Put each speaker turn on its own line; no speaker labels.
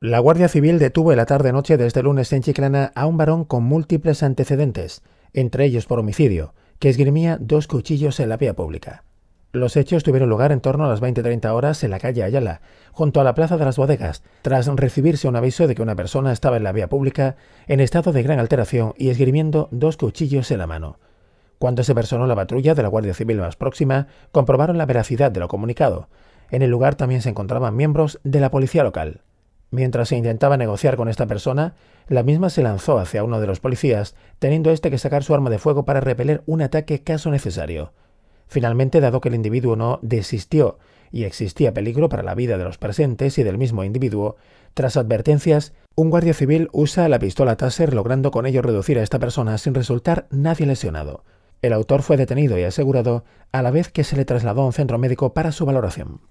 La Guardia Civil detuvo en la tarde-noche de este lunes en Chiclana a un varón con múltiples antecedentes, entre ellos por homicidio, que esgrimía dos cuchillos en la vía pública. Los hechos tuvieron lugar en torno a las 20-30 horas en la calle Ayala, junto a la Plaza de las Bodegas, tras recibirse un aviso de que una persona estaba en la vía pública en estado de gran alteración y esgrimiendo dos cuchillos en la mano. Cuando se personó la patrulla de la Guardia Civil más próxima, comprobaron la veracidad de lo comunicado. En el lugar también se encontraban miembros de la policía local. Mientras se intentaba negociar con esta persona, la misma se lanzó hacia uno de los policías, teniendo este que sacar su arma de fuego para repeler un ataque caso necesario. Finalmente, dado que el individuo no desistió y existía peligro para la vida de los presentes y del mismo individuo, tras advertencias, un guardia civil usa la pistola Taser logrando con ello reducir a esta persona sin resultar nadie lesionado. El autor fue detenido y asegurado, a la vez que se le trasladó a un centro médico para su valoración.